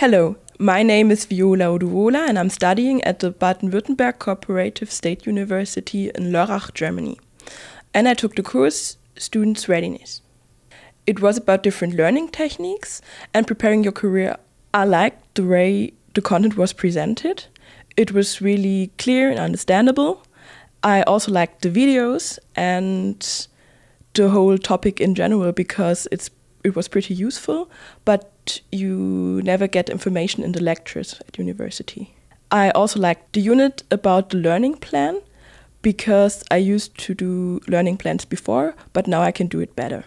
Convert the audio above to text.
Hello, my name is Viola Oduwola and I'm studying at the Baden-Württemberg Cooperative State University in Lörrach, Germany. And I took the course Students Readiness. It was about different learning techniques and preparing your career. I liked the way the content was presented. It was really clear and understandable. I also liked the videos and the whole topic in general because it's it was pretty useful, but you never get information in the lectures at university. I also liked the unit about the learning plan because I used to do learning plans before, but now I can do it better.